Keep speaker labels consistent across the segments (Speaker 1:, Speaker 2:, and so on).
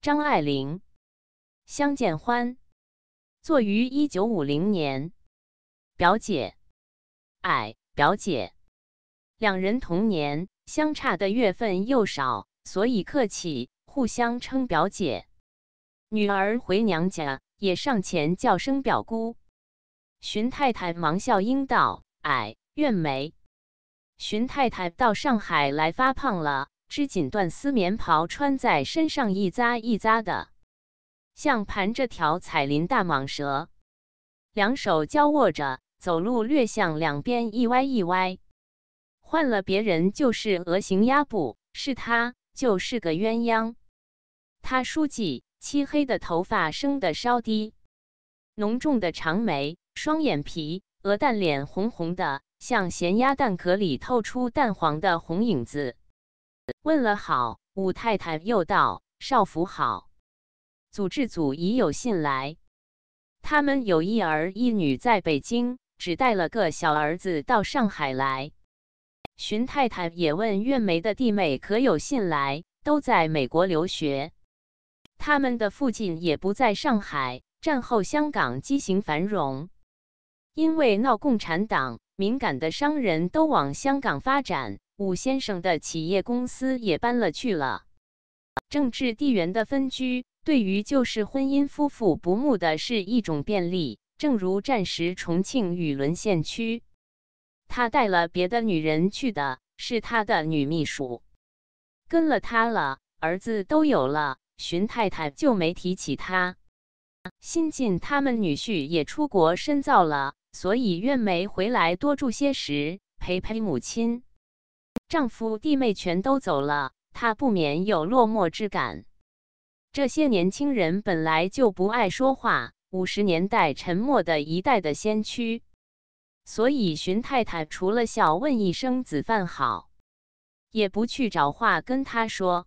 Speaker 1: 张爱玲《相见欢》，作于一九五零年。表姐，哎，表姐，两人同年，相差的月份又少，所以客气，互相称表姐。女儿回娘家，也上前叫声表姑。荀太太忙笑应道：“哎，怨没。”荀太太到上海来发胖了。织锦缎丝棉袍穿在身上，一扎一扎的，像盘着条彩鳞大蟒蛇。两手交握着，走路略向两边一歪一歪。换了别人就是鹅形鸭步，是他就是个鸳鸯。他梳髻，漆黑的头发生得稍低，浓重的长眉，双眼皮，鹅蛋脸，红红的，像咸鸭蛋壳里透出淡黄的红影子。问了好，武太太又道：“少府好，祖志祖已有信来，他们有一儿一女在北京，只带了个小儿子到上海来。荀太太也问月梅的弟妹可有信来，都在美国留学，他们的父亲也不在上海。战后香港畸形繁荣，因为闹共产党，敏感的商人都往香港发展。”武先生的企业公司也搬了去了。政治地缘的分居，对于旧式婚姻夫妇不睦的是一种便利。正如战时重庆与沦陷区，他带了别的女人去的，是他的女秘书，跟了他了，儿子都有了。荀太太就没提起他。新晋他们女婿也出国深造了，所以愿没回来多住些时，陪陪母亲。丈夫、弟妹全都走了，她不免有落寞之感。这些年轻人本来就不爱说话，五十年代沉默的一代的先驱，所以荀太太除了笑问一声“子饭好”，也不去找话跟他说。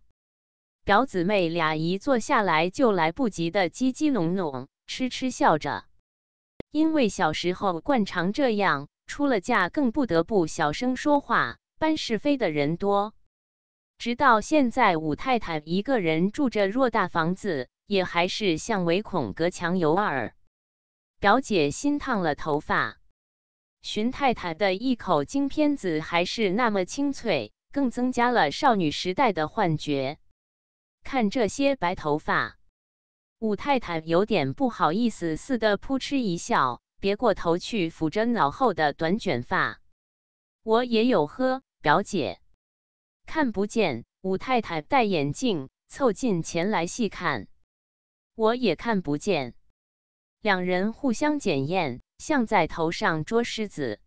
Speaker 1: 表姊妹俩一坐下来就来不及的叽叽哝哝、痴痴笑着，因为小时候惯常这样，出了嫁更不得不小声说话。搬是非的人多，直到现在，武太太一个人住着偌大房子，也还是像唯恐隔墙有耳。表姐新烫了头发，荀太太的一口京片子还是那么清脆，更增加了少女时代的幻觉。看这些白头发，武太太有点不好意思似的，扑哧一笑，别过头去抚着脑后的短卷发。我也有喝，表姐看不见，武太太戴眼镜，凑近前来细看，我也看不见。两人互相检验，像在头上捉虱子，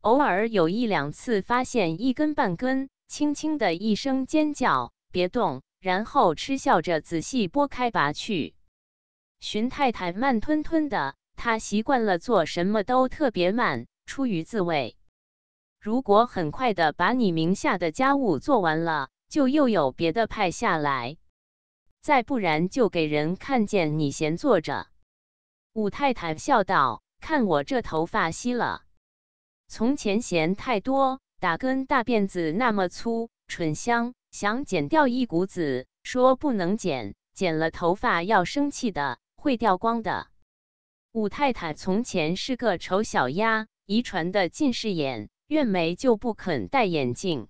Speaker 1: 偶尔有一两次发现一根半根，轻轻的一声尖叫：“别动！”然后嗤笑着仔细拨开拔去。荀太太慢吞吞的，她习惯了做什么都特别慢，出于自卫。如果很快的把你名下的家务做完了，就又有别的派下来；再不然就给人看见你闲坐着。武太太笑道：“看我这头发稀了，从前嫌太多，打根大辫子那么粗，蠢香，想剪掉一股子，说不能剪，剪了头发要生气的，会掉光的。”武太太从前是个丑小鸭，遗传的近视眼。院媒就不肯戴眼镜。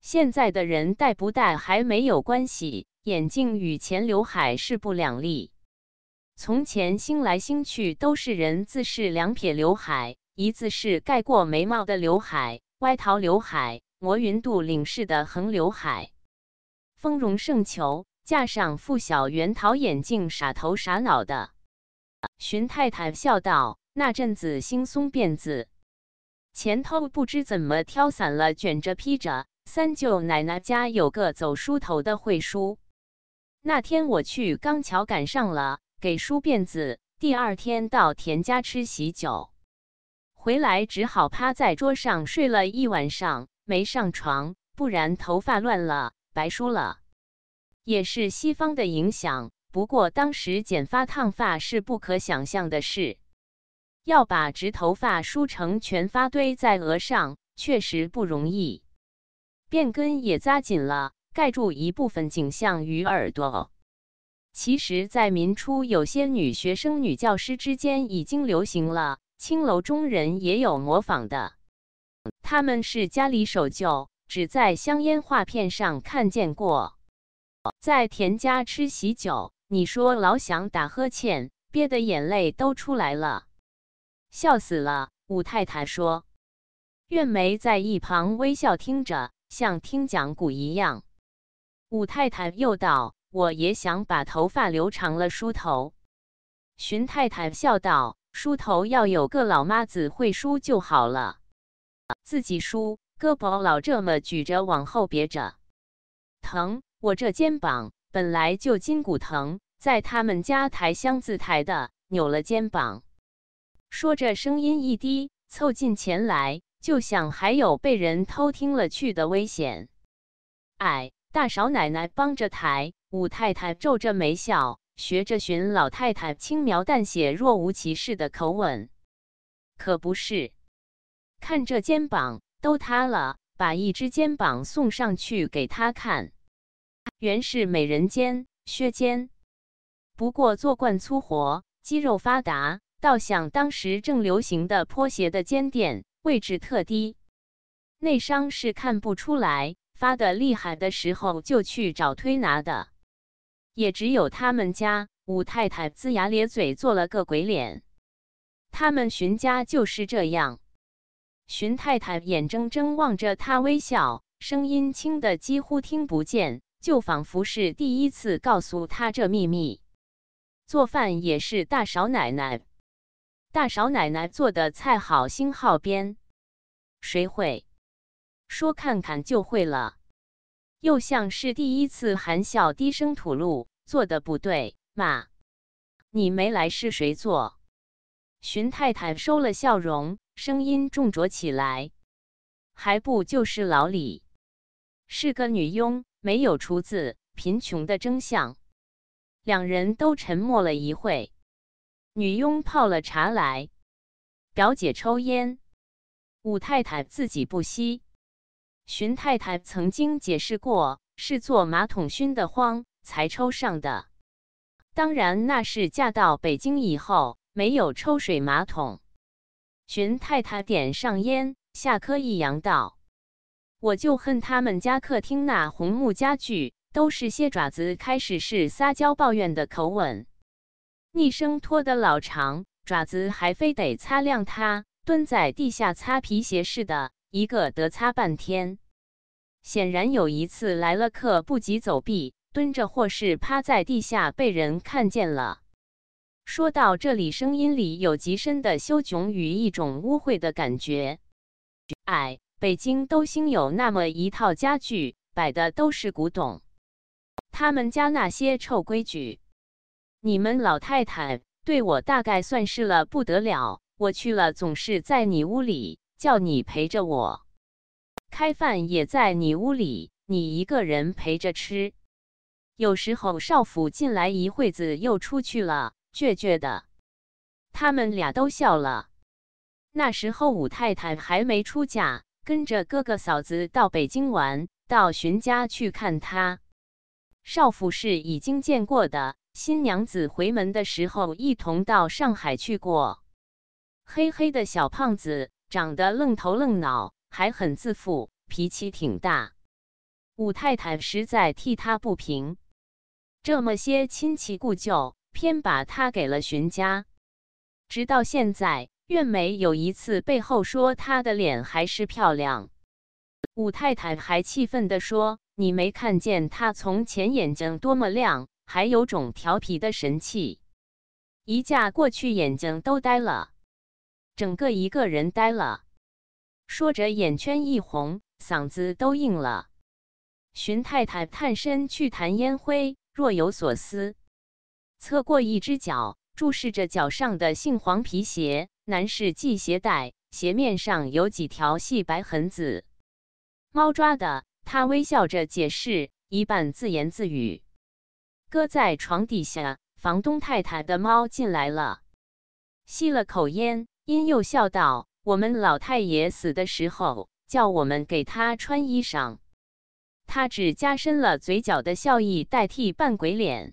Speaker 1: 现在的人戴不戴还没有关系，眼镜与前刘海势不两立。从前兴来兴去都是人字式两撇刘海，一字式盖过眉毛的刘海，歪桃刘海，磨云度领式的横刘海，丰容盛裘，架上副小圆桃眼镜，傻头傻脑的。荀太太笑道：“那阵子兴松辫子。”前头不知怎么挑散了，卷着披着。三舅奶奶家有个走梳头的会梳。那天我去，刚巧赶上了给梳辫子。第二天到田家吃喜酒，回来只好趴在桌上睡了一晚上，没上床，不然头发乱了，白梳了。也是西方的影响，不过当时剪发烫发是不可想象的事。要把直头发梳成全发堆在额上，确实不容易。辫根也扎紧了，盖住一部分景象与耳朵。其实，在民初，有些女学生、女教师之间已经流行了，青楼中人也有模仿的。他们是家里守旧，只在香烟画片上看见过。在田家吃喜酒，你说老想打呵欠，憋得眼泪都出来了。笑死了，武太太说。苑梅在一旁微笑听着，像听讲古一样。武太太又道：“我也想把头发留长了梳头。”荀太太笑道：“梳头要有个老妈子会梳就好了，自己梳胳膊老这么举着往后别着，疼。我这肩膀本来就筋骨疼，在他们家抬箱子抬的扭了肩膀。”说着，声音一低，凑近前来，就想还有被人偷听了去的危险。哎，大少奶奶帮着抬，五太太皱着眉笑，学着寻老太太轻描淡写、若无其事的口吻：“可不是，看这肩膀都塌了，把一只肩膀送上去给他看，原是美人肩、削肩，不过做惯粗活，肌肉发达。”倒想当时正流行的坡鞋的尖垫位置特低，内伤是看不出来，发的厉害的时候就去找推拿的。也只有他们家五太太龇牙咧嘴做了个鬼脸。他们荀家就是这样。荀太太眼睁睁望着他微笑，声音轻的几乎听不见，就仿佛是第一次告诉他这秘密。做饭也是大少奶奶。大少奶奶做的菜好，星号边谁会说？看看就会了。又像是第一次，含笑低声吐露：“做的不对嘛。”你没来是谁做？荀太太收了笑容，声音重浊起来：“还不就是老李？是个女佣，没有厨子，贫穷的真相。”两人都沉默了一会。女佣泡了茶来，表姐抽烟，武太太自己不吸。荀太太曾经解释过，是坐马桶熏得慌才抽上的，当然那是嫁到北京以后没有抽水马桶。荀太太点上烟，下颏一扬道：“我就恨他们家客厅那红木家具，都是些爪子。”开始是撒娇抱怨的口吻。逆生拖得老长，爪子还非得擦亮，它蹲在地下擦皮鞋似的，一个得擦半天。显然有一次来了客，不急走避，蹲着或是趴在地下被人看见了。说到这里，声音里有极深的羞窘与一种污秽的感觉。哎，北京都兴有那么一套家具，摆的都是古董。他们家那些臭规矩。你们老太太对我大概算是了不得了。我去了，总是在你屋里叫你陪着我，开饭也在你屋里，你一个人陪着吃。有时候少府进来一会子又出去了，倔倔的。他们俩都笑了。那时候五太太还没出嫁，跟着哥哥嫂子到北京玩，到荀家去看她。少府是已经见过的。新娘子回门的时候，一同到上海去过。黑黑的小胖子，长得愣头愣脑，还很自负，脾气挺大。武太太实在替他不平，这么些亲戚故旧，偏把他给了荀家。直到现在，月梅有一次背后说他的脸还是漂亮，武太太还气愤的说：“你没看见他从前眼睛多么亮？”还有种调皮的神气，一架过去，眼睛都呆了，整个一个人呆了。说着，眼圈一红，嗓子都硬了。荀太太探身去弹烟灰，若有所思，侧过一只脚，注视着脚上的杏黄皮鞋。男士系鞋带，鞋面上有几条细白痕子，猫抓的。他微笑着解释，一半自言自语。搁在床底下，房东太太的猫进来了，吸了口烟，因又笑道：“我们老太爷死的时候，叫我们给他穿衣裳。”他只加深了嘴角的笑意，代替扮鬼脸。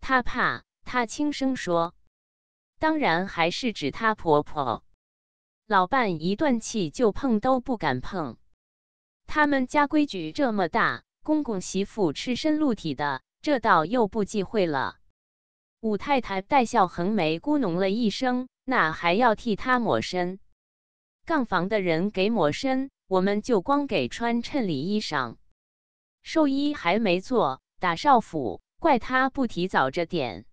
Speaker 1: 他怕，他轻声说：“当然，还是指他婆婆。老伴一断气就碰都不敢碰。他们家规矩这么大，公公媳妇赤身露体的。”这倒又不忌讳了。武太太带笑横眉，咕哝了一声：“那还要替他抹身？杠房的人给抹身，我们就光给穿衬里衣裳。寿衣还没做，打少府怪他不提早着点。”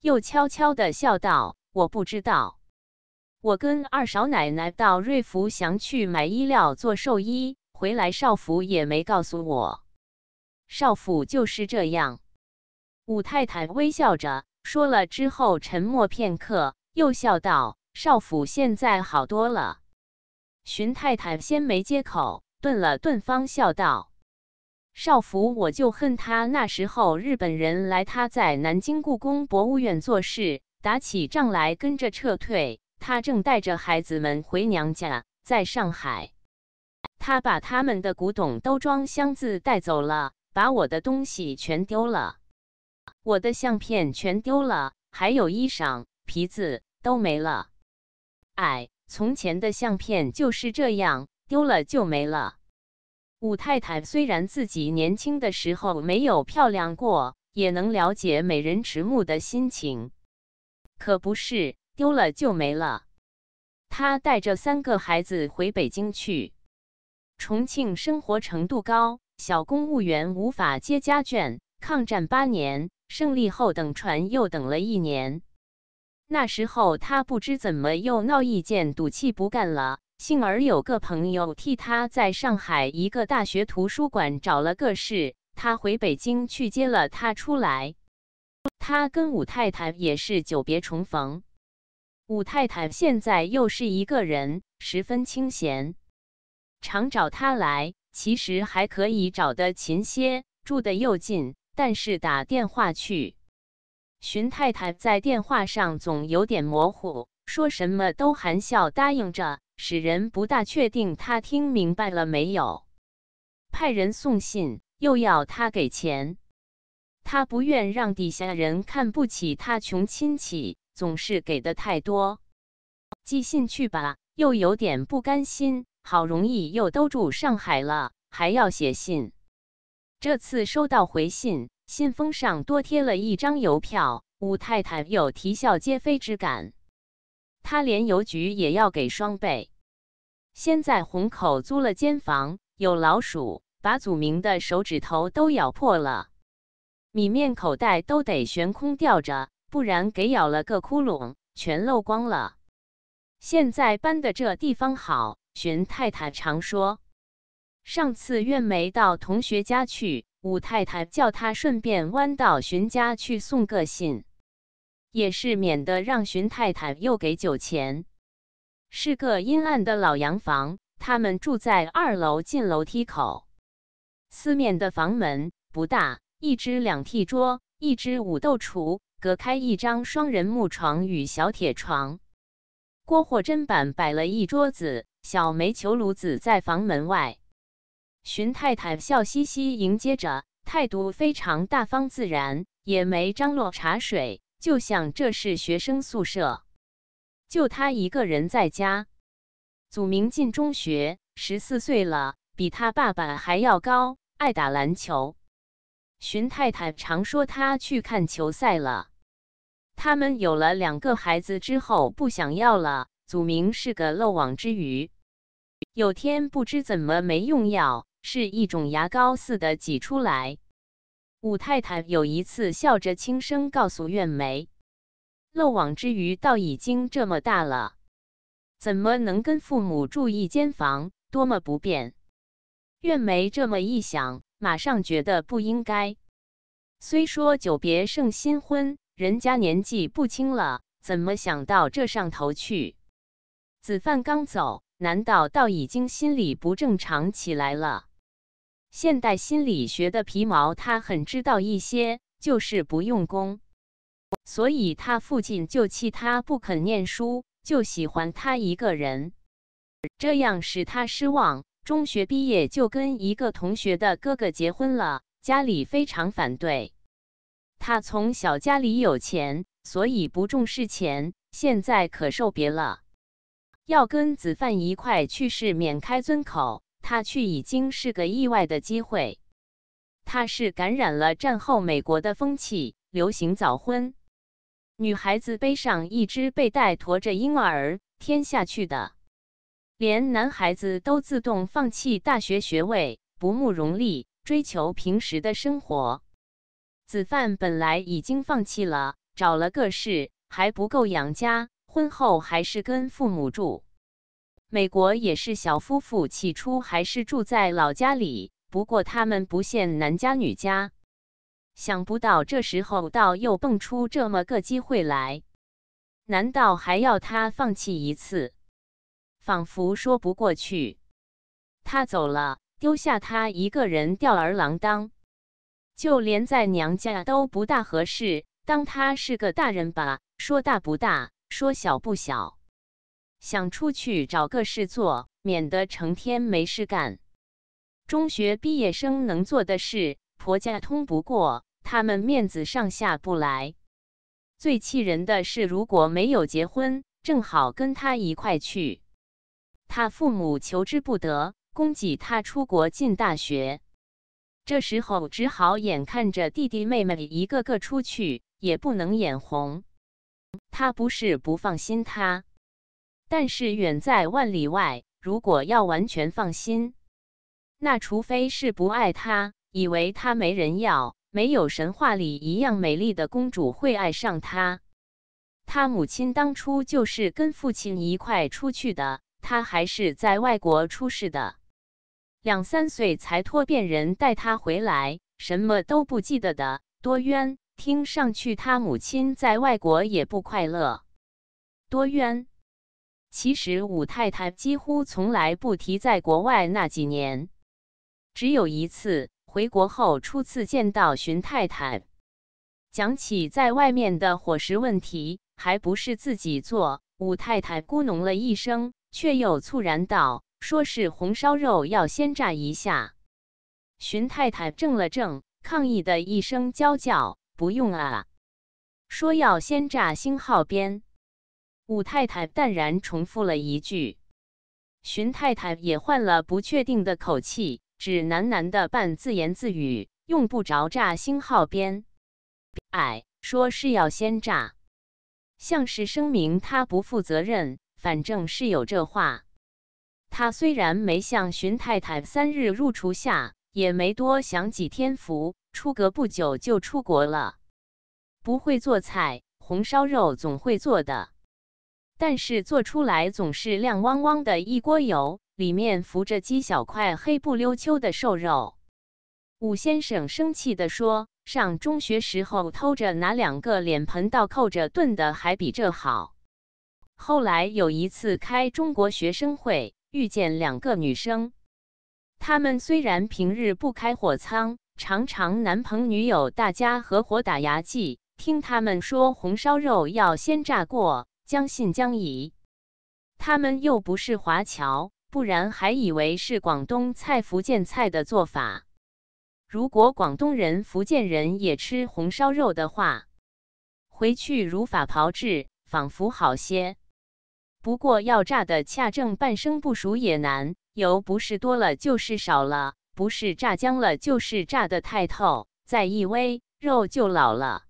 Speaker 1: 又悄悄地笑道：“我不知道，我跟二少奶奶到瑞福祥去买衣料做寿衣，回来少府也没告诉我。”少府就是这样。武太太微笑着说了之后，沉默片刻，又笑道：“少府现在好多了。”荀太太先没接口，顿了顿，方笑道：“少府，我就恨他那时候，日本人来，他在南京故宫博物院做事，打起仗来跟着撤退。他正带着孩子们回娘家，在上海，他把他们的古董都装箱子带走了。”把我的东西全丢了，我的相片全丢了，还有衣裳、皮子都没了。哎，从前的相片就是这样，丢了就没了。五太太虽然自己年轻的时候没有漂亮过，也能了解美人迟暮的心情。可不是，丢了就没了。她带着三个孩子回北京去，重庆生活程度高。小公务员无法接家眷，抗战八年，胜利后等船又等了一年。那时候他不知怎么又闹意见，赌气不干了。幸而有个朋友替他在上海一个大学图书馆找了个事，他回北京去接了他出来。他跟武太太也是久别重逢。武太太现在又是一个人，十分清闲，常找他来。其实还可以找的勤些，住的又近，但是打电话去，荀太太在电话上总有点模糊，说什么都含笑答应着，使人不大确定她听明白了没有。派人送信，又要他给钱，他不愿让底下人看不起他穷亲戚，总是给的太多。寄信去吧，又有点不甘心。好容易又兜住上海了，还要写信。这次收到回信，信封上多贴了一张邮票。武太太有啼笑皆非之感。他连邮局也要给双倍。先在虹口租了间房，有老鼠把祖明的手指头都咬破了，米面口袋都得悬空吊着，不然给咬了个窟窿，全漏光了。现在搬的这地方好。荀太太常说：“上次苑梅到同学家去，武太太叫他顺便弯到荀家去送个信，也是免得让荀太太又给酒钱。是个阴暗的老洋房，他们住在二楼，进楼梯口，四面的房门不大，一只两屉桌，一只五斗橱，隔开一张双人木床与小铁床，郭霍砧板摆了一桌子。”小煤球炉子在房门外，荀太太笑嘻嘻迎接着，态度非常大方自然，也没张罗茶水，就想这是学生宿舍，就她一个人在家。祖明进中学，十四岁了，比他爸爸还要高，爱打篮球。荀太太常说他去看球赛了。他们有了两个孩子之后不想要了，祖明是个漏网之鱼。有天不知怎么没用药，是一种牙膏似的挤出来。武太太有一次笑着轻声告诉愿梅：“漏网之鱼倒已经这么大了，怎么能跟父母住一间房？多么不便！”愿梅这么一想，马上觉得不应该。虽说久别胜新婚，人家年纪不轻了，怎么想到这上头去？子范刚走。难道倒已经心理不正常起来了？现代心理学的皮毛他很知道一些，就是不用功，所以他父亲就气他不肯念书，就喜欢他一个人，这样使他失望。中学毕业就跟一个同学的哥哥结婚了，家里非常反对。他从小家里有钱，所以不重视钱，现在可受别了。要跟子范一块去是免开尊口，他去已经是个意外的机会。他是感染了战后美国的风气，流行早婚，女孩子背上一只背带驮着婴儿天下去的，连男孩子都自动放弃大学学位，不慕荣利，追求平时的生活。子范本来已经放弃了，找了个事还不够养家。婚后还是跟父母住，美国也是小夫妇，起初还是住在老家里。不过他们不限男家女家。想不到这时候倒又蹦出这么个机会来，难道还要他放弃一次？仿佛说不过去。他走了，丢下他一个人吊儿郎当，就连在娘家都不大合适。当他是个大人吧，说大不大。说小不小，想出去找个事做，免得成天没事干。中学毕业生能做的事，婆家通不过，他们面子上下不来。最气人的是，如果没有结婚，正好跟他一块去，他父母求之不得，供给他出国进大学。这时候只好眼看着弟弟妹妹一个个出去，也不能眼红。他不是不放心他，但是远在万里外，如果要完全放心，那除非是不爱他，以为他没人要，没有神话里一样美丽的公主会爱上他。他母亲当初就是跟父亲一块出去的，他还是在外国出事的，两三岁才托便人带他回来，什么都不记得的，多冤。听上去，他母亲在外国也不快乐，多冤！其实武太太几乎从来不提在国外那几年，只有一次回国后初次见到荀太太，讲起在外面的伙食问题，还不是自己做。武太太咕哝了一声，却又猝然道：“说是红烧肉要先炸一下。”荀太太怔了怔，抗议的一声娇叫。不用啊，说要先炸星号边。武太太淡然重复了一句，荀太太也换了不确定的口气，只喃喃的半自言自语：“用不着炸星号边。”哎，说是要先炸，像是声明他不负责任。反正是有这话，他虽然没向荀太太三日入厨下。也没多享几天福，出阁不久就出国了。不会做菜，红烧肉总会做的，但是做出来总是亮汪汪的一锅油，里面浮着几小块黑不溜秋的瘦肉。武先生生气地说：“上中学时候偷着拿两个脸盆倒扣着炖的，还比这好。”后来有一次开中国学生会，遇见两个女生。他们虽然平日不开火仓，常常男朋女友大家合伙打牙祭。听他们说红烧肉要先炸过，将信将疑。他们又不是华侨，不然还以为是广东菜、福建菜的做法。如果广东人、福建人也吃红烧肉的话，回去如法炮制，仿佛好些。不过要炸的恰正半生不熟也难。油不是多了就是少了，不是炸僵了就是炸得太透，再一煨肉就老了。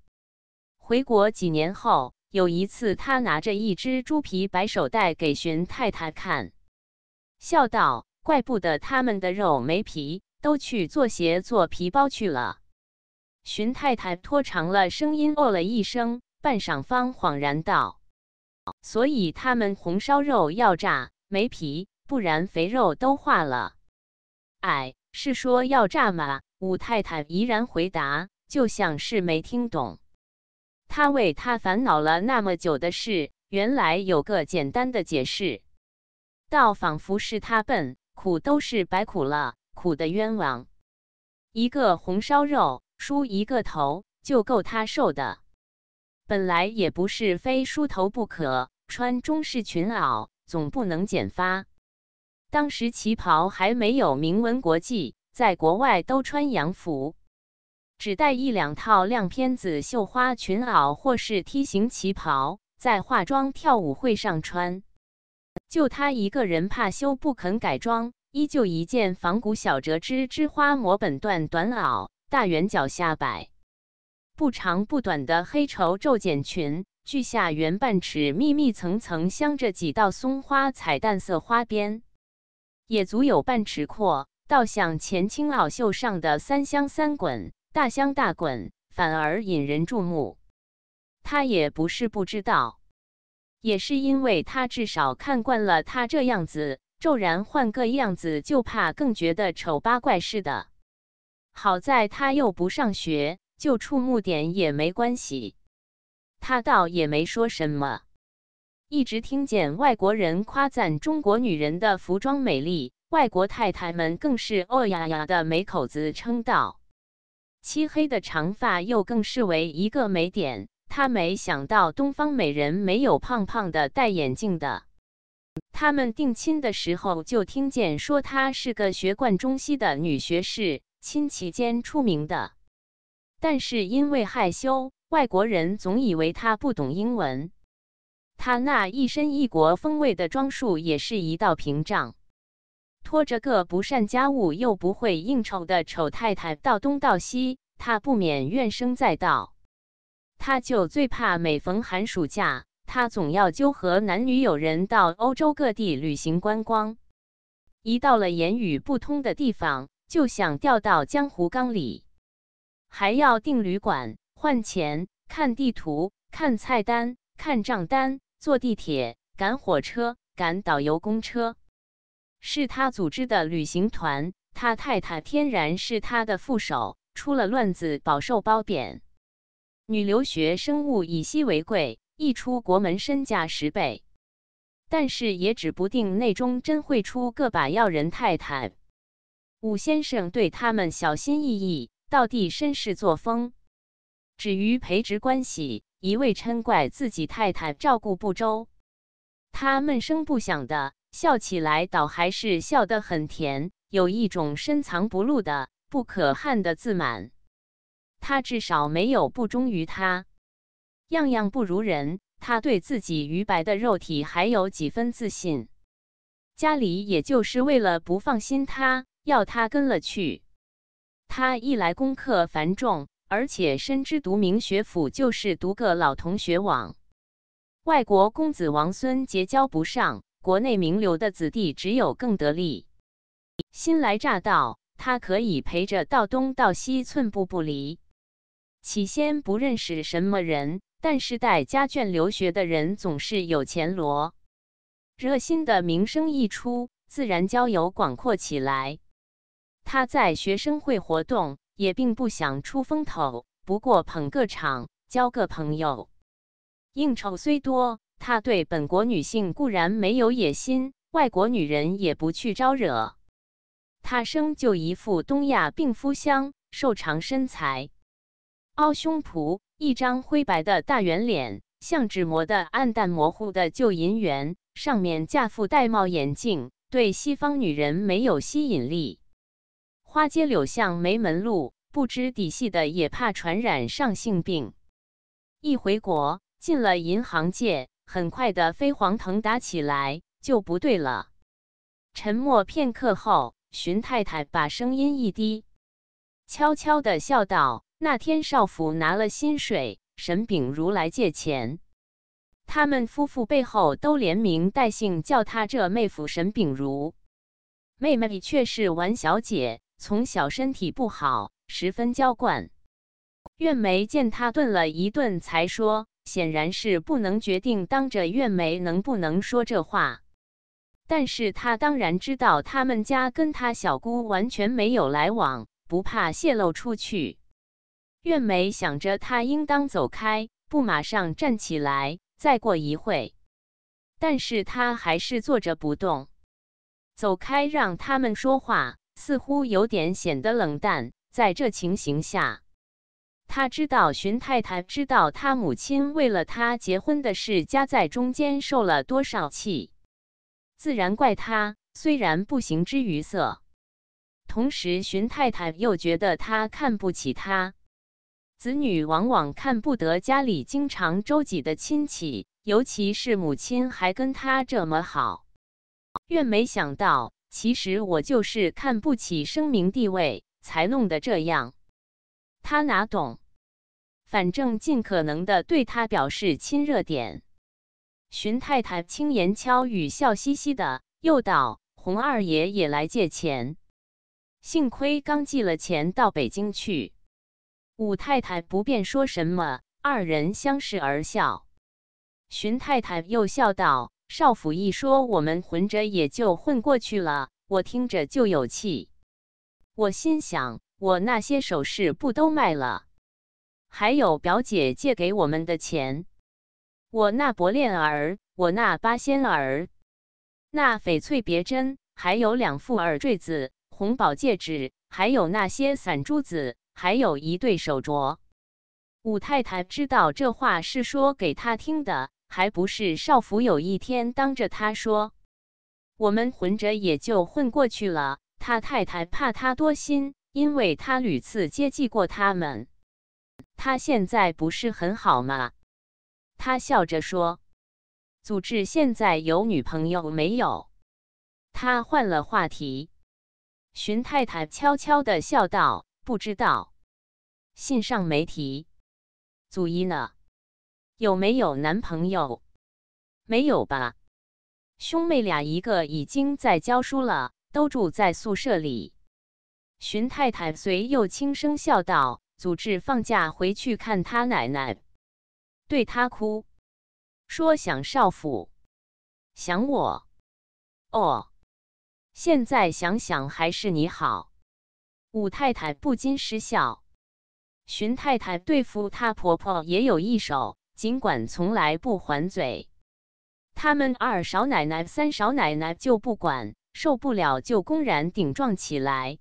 Speaker 1: 回国几年后，有一次他拿着一只猪皮白手袋给荀太太看，笑道：“怪不得他们的肉没皮，都去做鞋、做皮包去了。”荀太太拖长了声音哦了一声，半晌方恍然道：“所以他们红烧肉要炸没皮。”不然肥肉都化了，哎，是说要炸吗？武太太怡然回答，就像是没听懂。他为他烦恼了那么久的事，原来有个简单的解释，倒仿佛是他笨，苦都是白苦了，苦的冤枉。一个红烧肉梳一个头就够他受的，本来也不是非梳头不可，穿中式裙袄总不能剪发。当时旗袍还没有名闻国际，在国外都穿洋服，只带一两套亮片子绣花裙袄或是梯形旗袍，在化妆跳舞会上穿。就她一个人怕羞不肯改装，依旧一件仿古小折枝织花模本缎短袄，大圆脚下摆，不长不短的黑绸皱剪裙，距下缘半尺，密密层层镶着几道松花彩淡色花边。也足有半尺阔，倒像前清老秀上的三香三滚、大香大滚，反而引人注目。他也不是不知道，也是因为他至少看惯了他这样子，骤然换个样子，就怕更觉得丑八怪似的。好在他又不上学，就触目点也没关系。他倒也没说什么。一直听见外国人夸赞中国女人的服装美丽，外国太太们更是“哦呀呀”的没口子称道。漆黑的长发又更视为一个美点。他没想到东方美人没有胖胖的戴眼镜的。他们定亲的时候就听见说她是个学贯中西的女学士，亲戚间出名的。但是因为害羞，外国人总以为她不懂英文。他那一身异国风味的装束也是一道屏障。拖着个不善家务又不会应酬的丑太太到东到西，他不免怨声载道。他就最怕每逢寒暑假，他总要纠合男女友人到欧洲各地旅行观光。一到了言语不通的地方，就想掉到江湖缸里，还要订旅馆、换钱、看地图、看菜单、看账单。坐地铁、赶火车、赶导游公车，是他组织的旅行团。他太太天然是他的副手，出了乱子，饱受褒贬。女留学生物以稀为贵，一出国门，身价十倍。但是也指不定内中真会出个把要人太太。武先生对他们小心翼翼，到底绅士作风，止于培植关系。一味嗔怪自己太太照顾不周，他闷声不响的笑起来，倒还是笑得很甜，有一种深藏不露的、不可撼的自满。他至少没有不忠于他，样样不如人，他对自己余白的肉体还有几分自信。家里也就是为了不放心他，要他跟了去。他一来功课繁重。而且深知，读名学府就是读个老同学网，外国公子王孙结交不上，国内名流的子弟只有更得力。新来乍到，他可以陪着到东到西，寸步不离。起先不认识什么人，但是带家眷留学的人总是有钱罗。热心的名声一出，自然交友广阔起来。他在学生会活动。也并不想出风头，不过捧个场，交个朋友，应酬虽多，他对本国女性固然没有野心，外国女人也不去招惹。他生就一副东亚病夫相，瘦长身材，凹胸脯，一张灰白的大圆脸，像纸模的暗淡模糊的旧银元，上面架副玳瑁眼镜，对西方女人没有吸引力。花街柳巷没门路，不知底细的也怕传染上性病。一回国进了银行界，很快的飞黄腾达起来就不对了。沉默片刻后，荀太太把声音一低，悄悄的笑道：“那天少府拿了薪水，沈炳如来借钱，他们夫妇背后都连名带姓叫他这妹夫沈炳如，妹妹却是王小姐。”从小身体不好，十分娇惯。月梅见他顿了一顿，才说，显然是不能决定当着月梅能不能说这话。但是他当然知道他们家跟他小姑完全没有来往，不怕泄露出去。月梅想着，他应当走开，不马上站起来，再过一会。但是他还是坐着不动，走开，让他们说话。似乎有点显得冷淡。在这情形下，他知道荀太太知道他母亲为了他结婚的事夹在中间受了多少气，自然怪他。虽然不行之于色，同时荀太太又觉得他看不起他。子女往往看不得家里经常周几的亲戚，尤其是母亲还跟他这么好。愿没想到。其实我就是看不起声明地位，才弄得这样。他哪懂？反正尽可能的对他表示亲热点。荀太太轻言悄语，笑嘻嘻的，又道：“洪二爷也来借钱，幸亏刚寄了钱到北京去。”武太太不便说什么，二人相视而笑。荀太太又笑道。少府一说，我们混着也就混过去了。我听着就有气，我心想，我那些首饰不都卖了？还有表姐借给我们的钱，我那薄链儿，我那八仙儿，那翡翠别针，还有两副耳坠子，红宝戒指，还有那些散珠子，还有一对手镯。武太太知道这话是说给她听的。还不是少府有一天当着他说：“我们混着也就混过去了。”他太太怕他多心，因为他屡次接济过他们。他现在不是很好吗？他笑着说：“祖志现在有女朋友没有？”他换了话题。荀太太悄悄的笑道：“不知道，信上没提。”祖一呢？有没有男朋友？没有吧。兄妹俩一个已经在教书了，都住在宿舍里。荀太太随又轻声笑道：“组织放假回去看他奶奶，对他哭，说想少府，想我。哦，现在想想还是你好。”武太太不禁失笑。荀太太对付她婆婆也有一手。尽管从来不还嘴，他们二少奶奶、三少奶奶就不管，受不了就公然顶撞起来。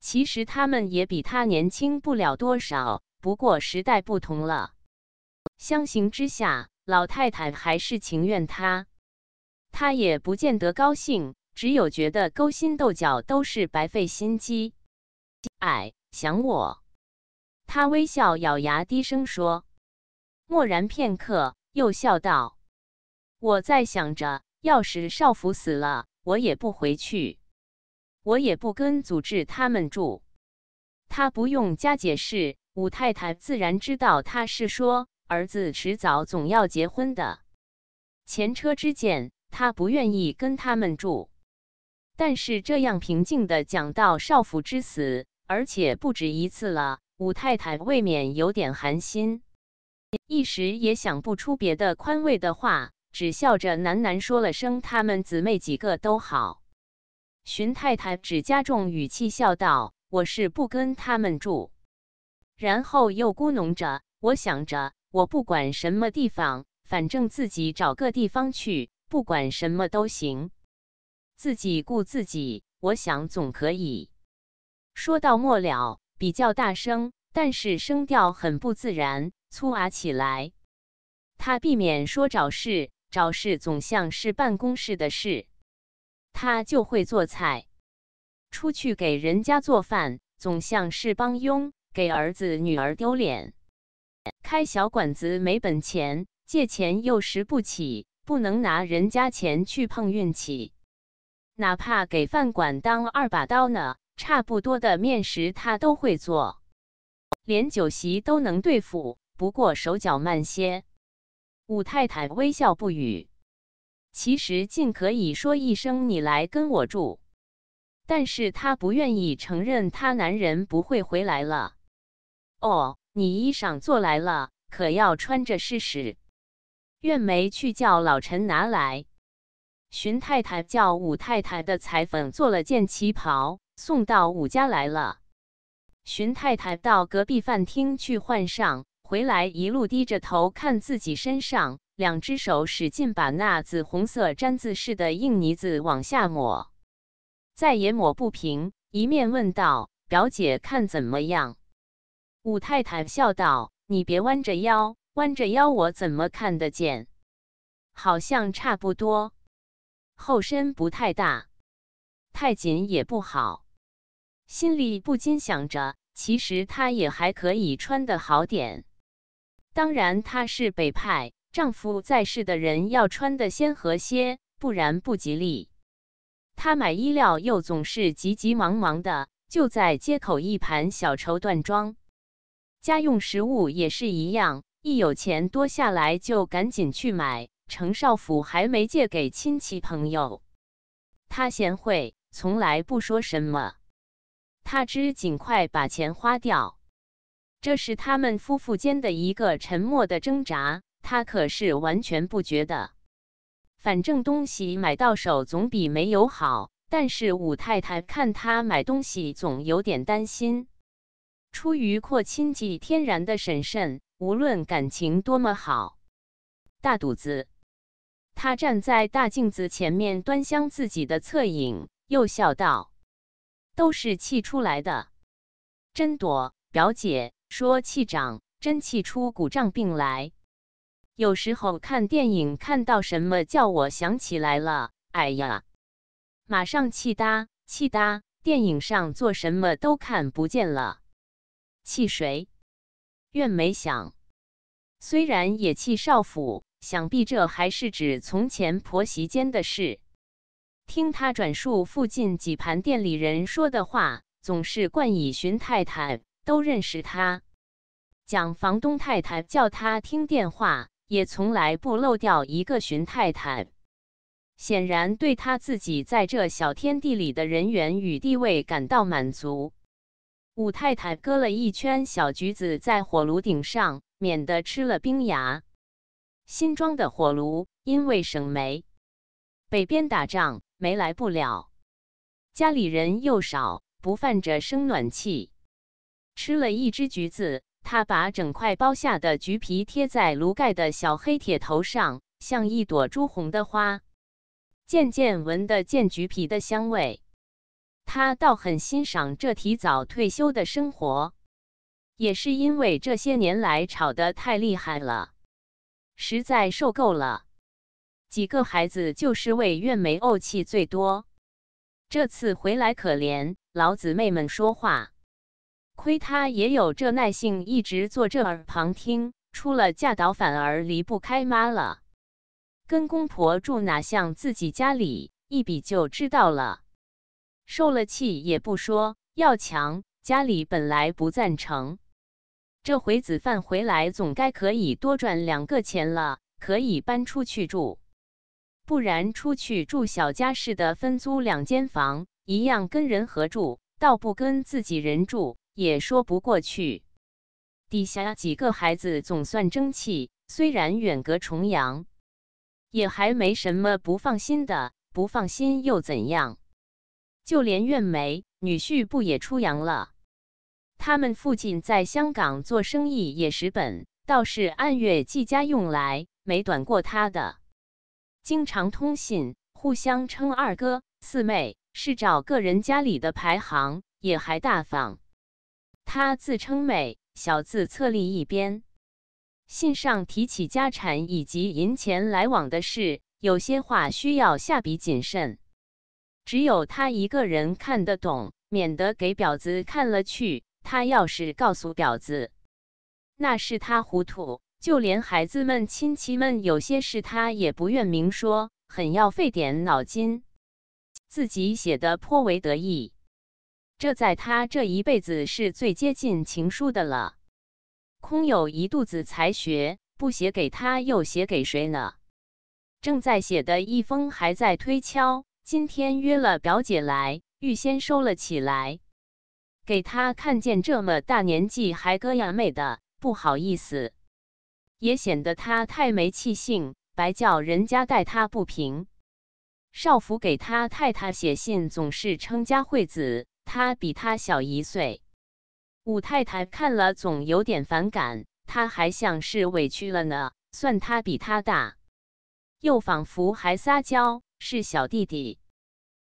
Speaker 1: 其实他们也比他年轻不了多少，不过时代不同了，相形之下，老太太还是情愿他。他也不见得高兴，只有觉得勾心斗角都是白费心机。哎，想我。他微笑，咬牙，低声说。默然片刻，又笑道：“我在想着，要是少府死了，我也不回去，我也不跟祖织他们住。他不用加解释，武太太自然知道他是说儿子迟早总要结婚的。前车之鉴，他不愿意跟他们住。但是这样平静的讲到少府之死，而且不止一次了，武太太未免有点寒心。”一时也想不出别的宽慰的话，只笑着喃喃说了声：“他们姊妹几个都好。”荀太太只加重语气笑道：“我是不跟他们住。”然后又咕哝着：“我想着，我不管什么地方，反正自己找个地方去，不管什么都行，自己顾自己，我想总可以。”说到末了，比较大声，但是声调很不自然。粗啊起来，他避免说找事，找事总像是办公室的事，他就会做菜，出去给人家做饭总像是帮佣，给儿子女儿丢脸。开小馆子没本钱，借钱又拾不起，不能拿人家钱去碰运气，哪怕给饭馆当二把刀呢，差不多的面食他都会做，连酒席都能对付。不过手脚慢些，武太太微笑不语。其实尽可以说一声“你来跟我住”，但是她不愿意承认她男人不会回来了。哦，你衣裳做来了，可要穿着试试。院梅去叫老陈拿来。荀太太叫武太太的裁缝做了件旗袍，送到武家来了。荀太太到隔壁饭厅去换上。回来，一路低着头看自己身上，两只手使劲把那紫红色毡子似的硬泥子往下抹，再也抹不平。一面问道：“表姐，看怎么样？”武太太笑道：“你别弯着腰，弯着腰我怎么看得见？好像差不多，后身不太大，太紧也不好。”心里不禁想着：“其实她也还可以穿得好点。”当然，她是北派，丈夫在世的人要穿的鲜和些，不然不吉利。她买衣料又总是急急忙忙的，就在街口一盘小绸缎庄。家用食物也是一样，一有钱多下来就赶紧去买。程少府还没借给亲戚朋友，他贤惠，从来不说什么，他只尽快把钱花掉。这是他们夫妇间的一个沉默的挣扎。他可是完全不觉得，反正东西买到手总比没有好。但是武太太看他买东西，总有点担心。出于阔亲戚天然的审慎，无论感情多么好，大肚子，他站在大镜子前面端详自己的侧影，又笑道：“都是气出来的，真朵表姐。”说气长，真气出鼓胀病来。有时候看电影看到什么，叫我想起来了。哎呀，马上气哒气哒，电影上做什么都看不见了。气谁？怨没想，虽然也气少府，想必这还是指从前婆媳间的事。听他转述附近几盘店里人说的话，总是冠以寻太太。都认识他，蒋房东太太叫他听电话，也从来不漏掉一个荀太太。显然，对他自己在这小天地里的人缘与地位感到满足。武太太割了一圈小橘子在火炉顶上，免得吃了冰牙。新装的火炉因为省煤，北边打仗，煤来不了，家里人又少，不犯着生暖气。吃了一只橘子，他把整块剥下的橘皮贴在炉盖的小黑铁头上，像一朵朱红的花。渐渐闻得见橘皮的香味，他倒很欣赏这提早退休的生活。也是因为这些年来吵得太厉害了，实在受够了。几个孩子就是为怨梅怄气最多。这次回来可怜老姊妹们说话。亏他也有这耐性，一直坐这儿旁听。出了嫁倒反而离不开妈了，跟公婆住哪像自己家里一比就知道了。受了气也不说，要强。家里本来不赞成，这回子饭回来总该可以多赚两个钱了，可以搬出去住。不然出去住小家似的，分租两间房，一样跟人合住，倒不跟自己人住。也说不过去，底下几个孩子总算争气，虽然远隔重洋，也还没什么不放心的。不放心又怎样？就连院梅女婿不也出洋了？他们父亲在香港做生意也蚀本，倒是按月寄家用来，没短过他的。经常通信，互相称二哥、四妹，是找个人家里的排行，也还大方。他自称美小字侧立一边，信上提起家产以及银钱来往的事，有些话需要下笔谨慎，只有他一个人看得懂，免得给婊子看了去。他要是告诉婊子，那是他糊涂。就连孩子们、亲戚们，有些事他也不愿明说，很要费点脑筋，自己写的颇为得意。这在他这一辈子是最接近情书的了。空有一肚子才学，不写给他又写给谁呢？正在写的一封还在推敲。今天约了表姐来，预先收了起来，给他看见这么大年纪还哥呀妹的，不好意思，也显得他太没气性，白叫人家待他不平。少府给他太太写信，总是称家惠子。他比他小一岁，武太太看了总有点反感。他还像是委屈了呢，算他比他大，又仿佛还撒娇，是小弟弟。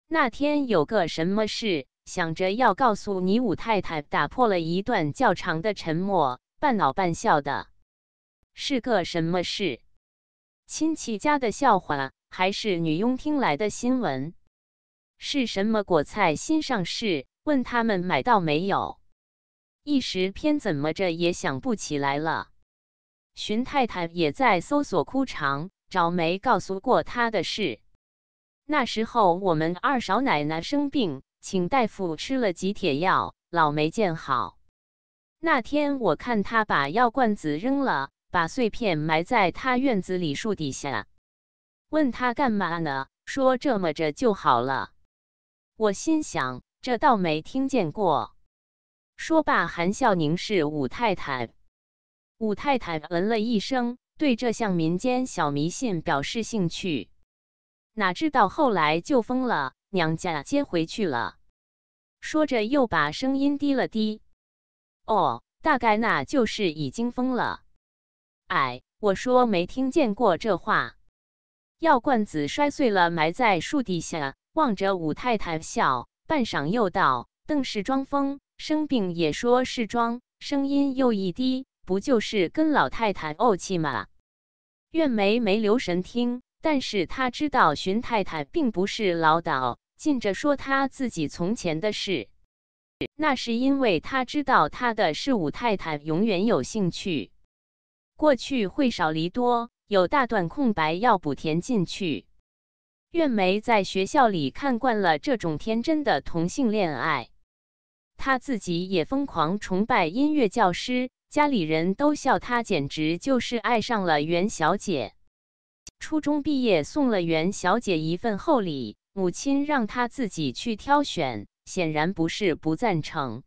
Speaker 1: 那天有个什么事，想着要告诉你，武太太打破了一段较长的沉默，半恼半笑的，是个什么事？亲戚家的笑话，还是女佣听来的新闻？是什么果菜新上市？问他们买到没有？一时偏怎么着也想不起来了。荀太太也在搜索枯肠，找梅告诉过她的事。那时候我们二少奶奶生病，请大夫吃了几帖药，老没见好。那天我看他把药罐子扔了，把碎片埋在他院子里树底下。问他干嘛呢？说这么着就好了。我心想，这倒没听见过。说罢，含笑凝视武太太。武太太嗯了一声，对这项民间小迷信表示兴趣。哪知道后来就疯了，娘家接回去了。说着，又把声音低了低。哦，大概那就是已经疯了。哎，我说没听见过这话。药罐子摔碎了，埋在树底下。望着武太太笑，半晌又道：“邓氏装疯，生病也说是装，声音又一低，不就是跟老太太怄气吗？”苑梅没留神听，但是她知道荀太太并不是唠叨，尽着说她自己从前的事。那是因为她知道她的事，武太太永远有兴趣。过去会少离多，有大段空白要补填进去。月梅在学校里看惯了这种天真的同性恋爱，他自己也疯狂崇拜音乐教师，家里人都笑他，简直就是爱上了袁小姐。初中毕业送了袁小姐一份厚礼，母亲让她自己去挑选，显然不是不赞成，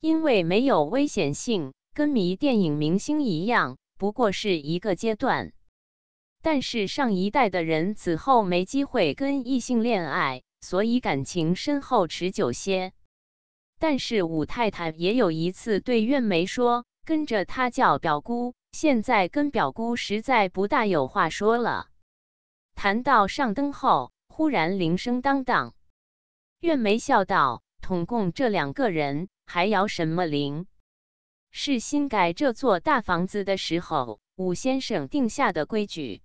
Speaker 1: 因为没有危险性，跟迷电影明星一样，不过是一个阶段。但是上一代的人此后没机会跟异性恋爱，所以感情深厚持久些。但是武太太也有一次对苑梅说：“跟着她叫表姑，现在跟表姑实在不大有话说了。”谈到上灯后，忽然铃声当当。苑梅笑道：“统共这两个人还摇什么铃？是新盖这座大房子的时候，武先生定下的规矩。”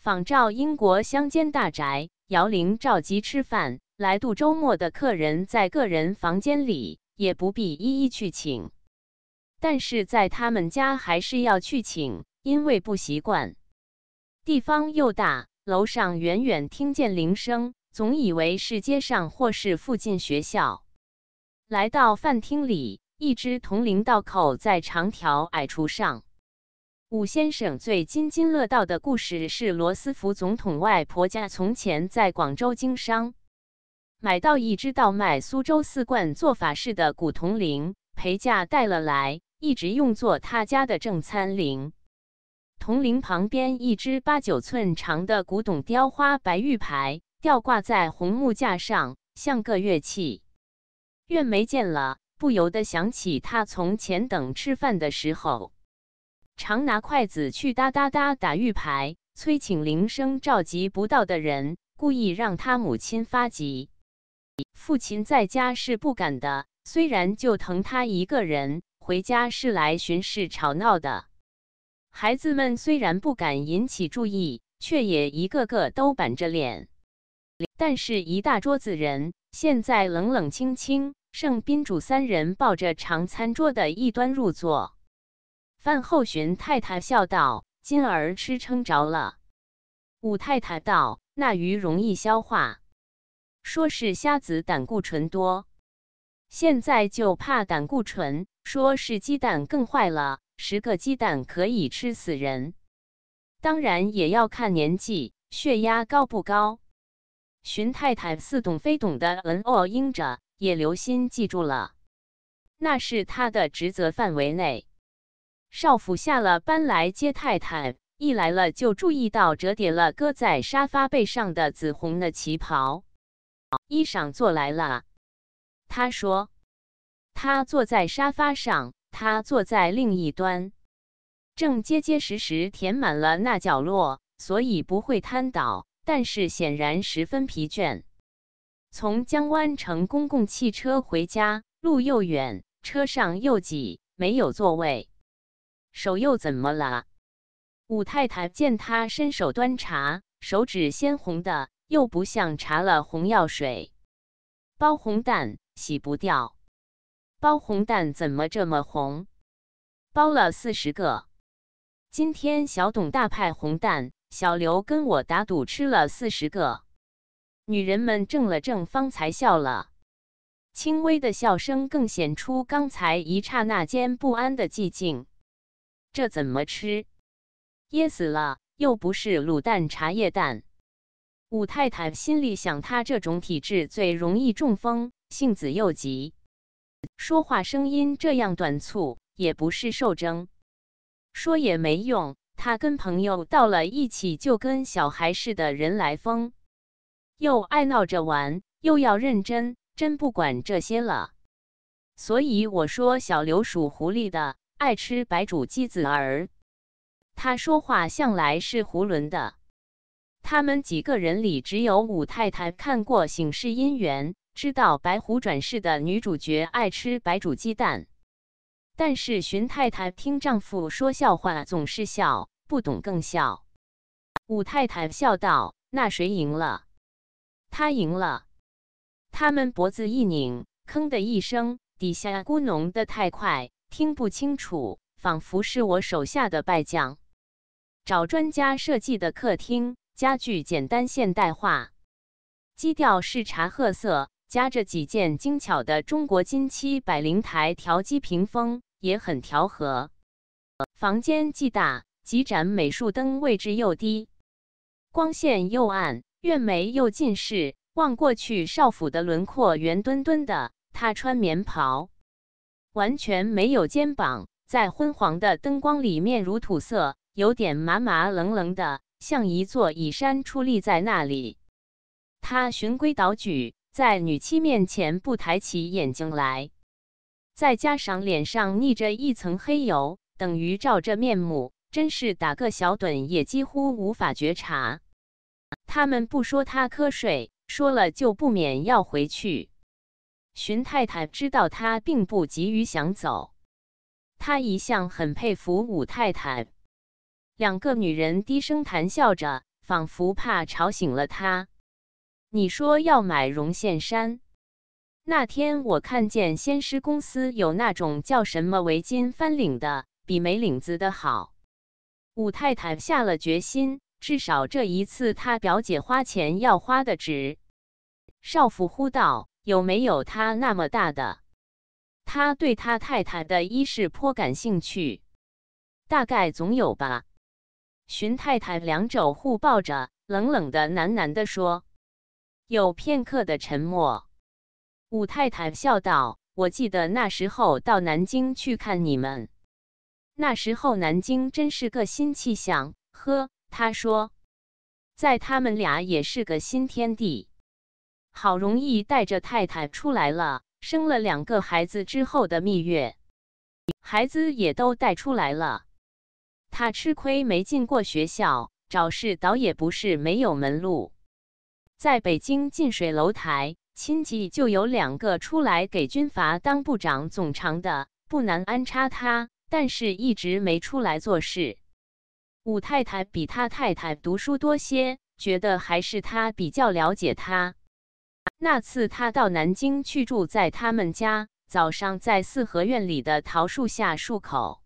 Speaker 1: 仿照英国乡间大宅，摇铃召集吃饭。来度周末的客人在个人房间里也不必一一去请，但是在他们家还是要去请，因为不习惯。地方又大，楼上远远听见铃声，总以为是街上或是附近学校。来到饭厅里，一只铜铃倒扣在长条矮橱上。伍先生最津津乐道的故事是，罗斯福总统外婆家从前在广州经商，买到一只倒卖苏州四贯做法式的古铜铃，陪嫁带了来，一直用作他家的正餐铃。铜铃旁边一只八九寸长的古董雕花白玉牌，吊挂在红木架上，像个乐器。院梅见了，不由得想起他从前等吃饭的时候。常拿筷子去哒哒哒打玉牌，催请铃声召集不到的人，故意让他母亲发急。父亲在家是不敢的，虽然就疼他一个人，回家是来巡视吵闹的。孩子们虽然不敢引起注意，却也一个个都板着脸。但是一大桌子人，现在冷冷清清，剩宾主三人抱着长餐桌的一端入座。饭后，荀太太笑道：“今儿吃撑着了。”武太太道：“那鱼容易消化，说是虾子胆固醇多，现在就怕胆固醇。说是鸡蛋更坏了，十个鸡蛋可以吃死人。当然也要看年纪，血压高不高。”荀太太似懂非懂的嗯哦应着，也留心记住了，那是她的职责范围内。少妇下了班来接太太，一来了就注意到折叠了搁在沙发背上的紫红的旗袍衣裳，做来了。他说：“他坐在沙发上，他坐在另一端，正结结实实填满了那角落，所以不会瘫倒，但是显然十分疲倦。从江湾乘公共汽车回家，路又远，车上又挤，没有座位。”手又怎么了？武太太见他伸手端茶，手指鲜红的，又不像擦了红药水。包红蛋洗不掉。包红蛋怎么这么红？包了四十个。今天小董大派红蛋，小刘跟我打赌吃了四十个。女人们怔了怔，方才笑了。轻微的笑声更显出刚才一刹那间不安的寂静。这怎么吃？噎死了！又不是卤蛋、茶叶蛋。武太太心里想，她这种体质最容易中风，性子又急，说话声音这样短促，也不是受争。说也没用。她跟朋友到了一起，就跟小孩似的，人来疯，又爱闹着玩，又要认真，真不管这些了。所以我说，小刘属狐狸的。爱吃白煮鸡子儿，他说话向来是囫囵的。他们几个人里，只有武太太看过《醒世姻缘》，知道白狐转世的女主角爱吃白煮鸡蛋。但是荀太太听丈夫说笑话，总是笑，不懂更笑。武太太笑道：“那谁赢了？他赢了。”他们脖子一拧，吭的一声，底下咕哝的太快。听不清楚，仿佛是我手下的败将。找专家设计的客厅，家具简单现代化，基调是茶褐色，夹着几件精巧的中国金漆百灵台调机屏风，也很调和。房间既大，几盏美术灯位置又低，光线又暗，院眉又近视，望过去少府的轮廓圆墩墩的，他穿棉袍。完全没有肩膀，在昏黄的灯光里面，如土色，有点麻麻愣愣的，像一座倚山矗立在那里。他循规蹈矩，在女妻面前不抬起眼睛来，再加上脸上腻着一层黑油，等于照着面目，真是打个小盹也几乎无法觉察。他们不说他瞌睡，说了就不免要回去。荀太太知道他并不急于想走，他一向很佩服武太太。两个女人低声谈笑着，仿佛怕吵醒了他。你说要买绒线衫，那天我看见先施公司有那种叫什么围巾翻领的，比没领子的好。武太太下了决心，至少这一次，她表姐花钱要花的值。少妇呼道。有没有他那么大的？他对他太太的衣饰颇感兴趣，大概总有吧。荀太太两肘互抱着，冷冷的喃喃地说：“有片刻的沉默。”武太太笑道：“我记得那时候到南京去看你们，那时候南京真是个新气象。”呵，他说：“在他们俩也是个新天地。”好容易带着太太出来了，生了两个孩子之后的蜜月，孩子也都带出来了。他吃亏没进过学校，找事倒也不是没有门路。在北京近水楼台，亲戚就有两个出来给军阀当部长、总长的，不难安插他。但是一直没出来做事。武太太比他太太读书多些，觉得还是他比较了解他。那次他到南京去住，在他们家。早上在四合院里的桃树下漱口，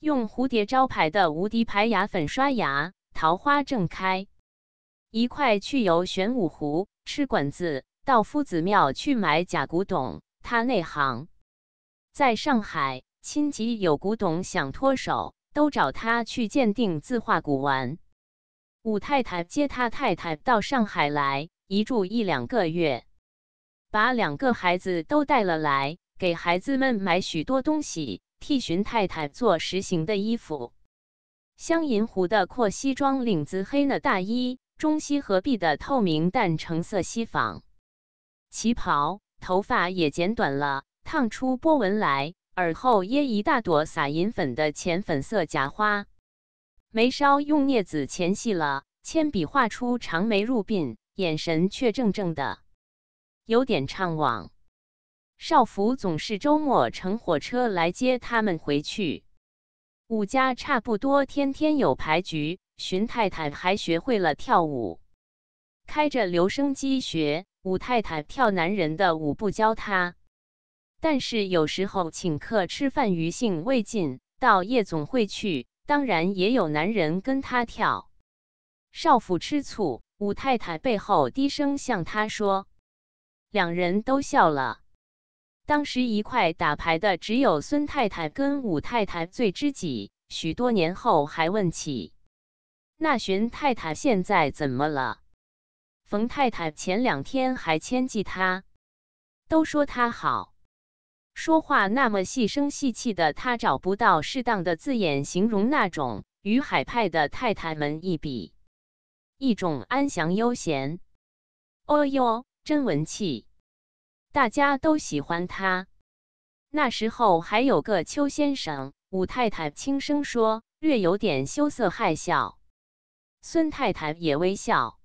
Speaker 1: 用蝴蝶招牌的无敌牌牙粉刷牙。桃花正开，一块去游玄武湖，吃馆子，到夫子庙去买假古董，他内行。在上海，亲戚有古董想脱手，都找他去鉴定字画古玩。武太太接他太太到上海来。一住一两个月，把两个孩子都带了来，给孩子们买许多东西，替荀太太做实行的衣服：镶银狐的阔西装、领子黑呢大衣、中西合璧的透明淡橙色西纺旗袍。头发也剪短了，烫出波纹来，耳后掖一大朵撒银粉的浅粉色假花。眉梢用镊子钳细了，铅笔画出长眉入鬓。眼神却怔怔的，有点怅惘。少妇总是周末乘火车来接他们回去。武家差不多天天有牌局，荀太太还学会了跳舞，开着留声机学。武太太跳男人的舞步教她，但是有时候请客吃饭余兴未尽，到夜总会去，当然也有男人跟她跳。少妇吃醋。武太太背后低声向他说，两人都笑了。当时一块打牌的只有孙太太跟武太太最知己，许多年后还问起那荀太太现在怎么了。冯太太前两天还牵记他，都说他好，说话那么细声细气的，他找不到适当的字眼形容那种与海派的太太们一比。一种安详悠闲，哦哟，真文气，大家都喜欢他。那时候还有个邱先生，武太太轻声说，略有点羞涩害笑。孙太太也微笑。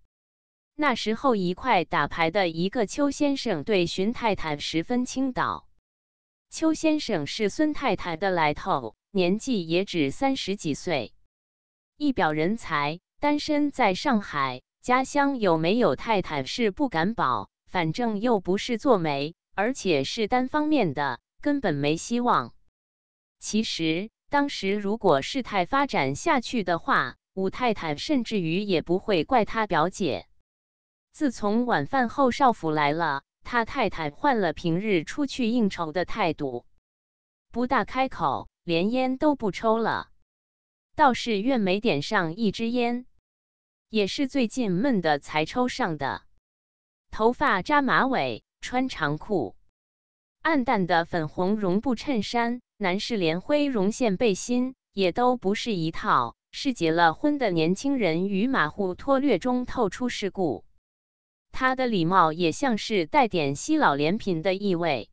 Speaker 1: 那时候一块打牌的一个邱先生对荀太太十分倾倒。邱先生是孙太太的来头，年纪也只三十几岁，一表人才。单身在上海，家乡有没有太太是不敢保。反正又不是做媒，而且是单方面的，根本没希望。其实当时如果事态发展下去的话，五太太甚至于也不会怪他表姐。自从晚饭后少府来了，他太太换了平日出去应酬的态度，不大开口，连烟都不抽了。倒是愿没点上一支烟，也是最近闷的才抽上的。头发扎马尾，穿长裤，暗淡的粉红绒布衬衫，男士连灰绒线背心也都不是一套，是结了婚的年轻人与马虎拖略中透出世故。他的礼貌也像是带点稀老连贫的意味，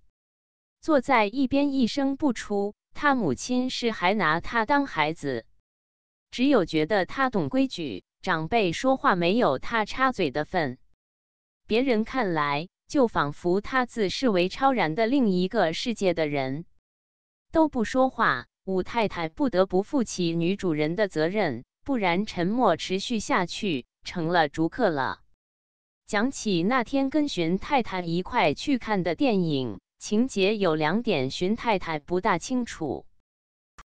Speaker 1: 坐在一边一声不出。他母亲是还拿他当孩子。只有觉得他懂规矩，长辈说话没有他插嘴的份，别人看来就仿佛他自视为超然的另一个世界的人，都不说话。武太太不得不负起女主人的责任，不然沉默持续下去成了逐客了。讲起那天跟荀太太一块去看的电影情节，有两点荀太太不大清楚，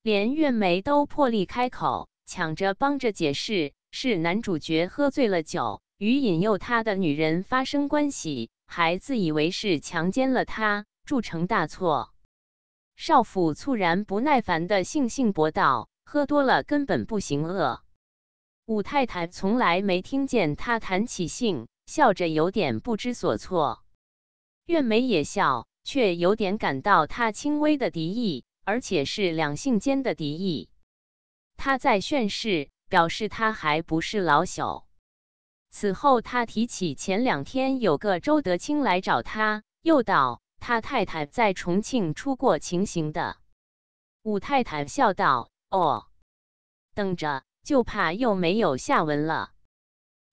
Speaker 1: 连月梅都破例开口。抢着帮着解释，是男主角喝醉了酒，与引诱他的女人发生关系，还自以为是强奸了她，铸成大错。少府猝然不耐烦的悻悻驳道：“喝多了根本不行恶。”武太太从来没听见他谈起性，笑着有点不知所措。苑梅也笑，却有点感到他轻微的敌意，而且是两性间的敌意。他在炫誓，表示他还不是老朽。此后，他提起前两天有个周德清来找他，又道：“他太太在重庆出过情形的。”武太太笑道：“哦，等着，就怕又没有下文了。”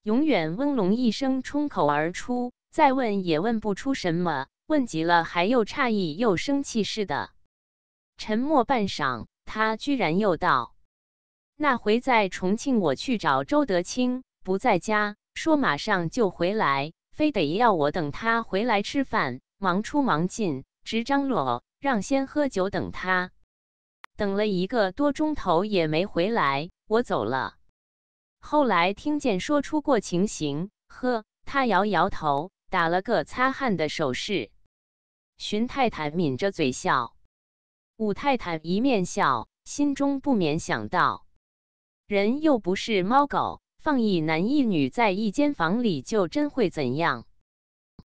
Speaker 1: 永远嗡龙一声冲口而出，再问也问不出什么，问急了还又诧异又生气似的。沉默半晌，他居然又道。那回在重庆，我去找周德清，不在家，说马上就回来，非得要我等他回来吃饭。忙出忙进，直张罗，让先喝酒等他。等了一个多钟头也没回来，我走了。后来听见说出过情形，呵，他摇摇头，打了个擦汗的手势。荀太太抿着嘴笑，武太太一面笑，心中不免想到。人又不是猫狗，放一男一女在一间房里，就真会怎样？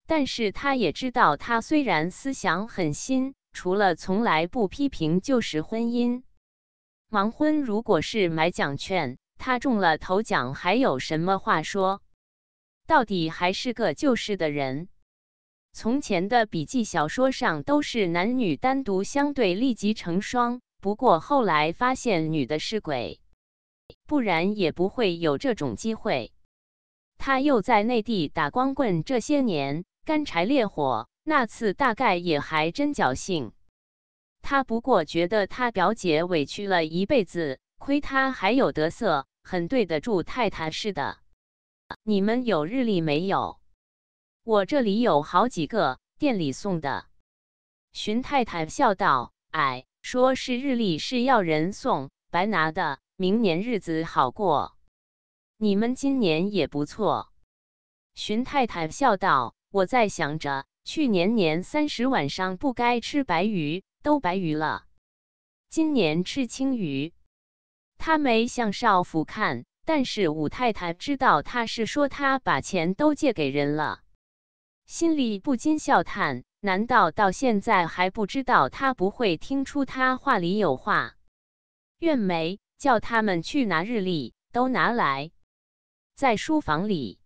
Speaker 1: 但是他也知道，他虽然思想很新，除了从来不批评旧时婚姻，盲婚如果是买奖券，他中了头奖还有什么话说？到底还是个旧式的人。从前的笔记小说上都是男女单独相对，立即成双，不过后来发现女的是鬼。不然也不会有这种机会。他又在内地打光棍这些年，干柴烈火，那次大概也还真侥幸。他不过觉得他表姐委屈了一辈子，亏他还有得瑟，很对得住太太似的。你们有日历没有？我这里有好几个，店里送的。荀太太笑道：“哎，说是日历是要人送，白拿的。”明年日子好过，你们今年也不错。”荀太太笑道，“我在想着，去年年三十晚上不该吃白鱼，都白鱼了，今年吃青鱼。”他没向少妇看，但是武太太知道他是说他把钱都借给人了，心里不禁笑叹：难道到现在还不知道他不会听出他话里有话？怨没。叫他们去拿日历，都拿来。在书房里，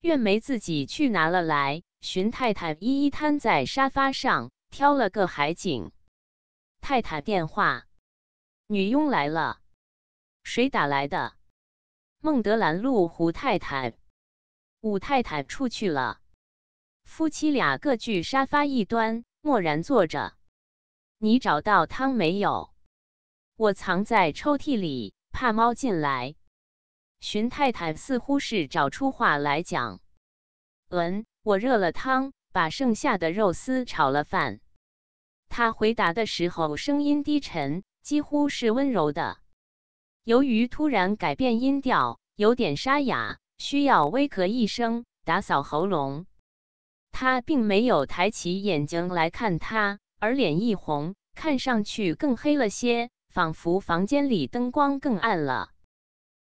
Speaker 1: 苑梅自己去拿了来。荀太太一一瘫在沙发上，挑了个海景。太太电话，女佣来了。谁打来的？孟德兰路胡太太。五太太出去了。夫妻俩各据沙发一端，默然坐着。你找到汤没有？我藏在抽屉里，怕猫进来。荀太太似乎是找出话来讲。嗯，我热了汤，把剩下的肉丝炒了饭。他回答的时候声音低沉，几乎是温柔的。由于突然改变音调，有点沙哑，需要微咳一声，打扫喉咙。他并没有抬起眼睛来看他，而脸一红，看上去更黑了些。仿佛房间里灯光更暗了，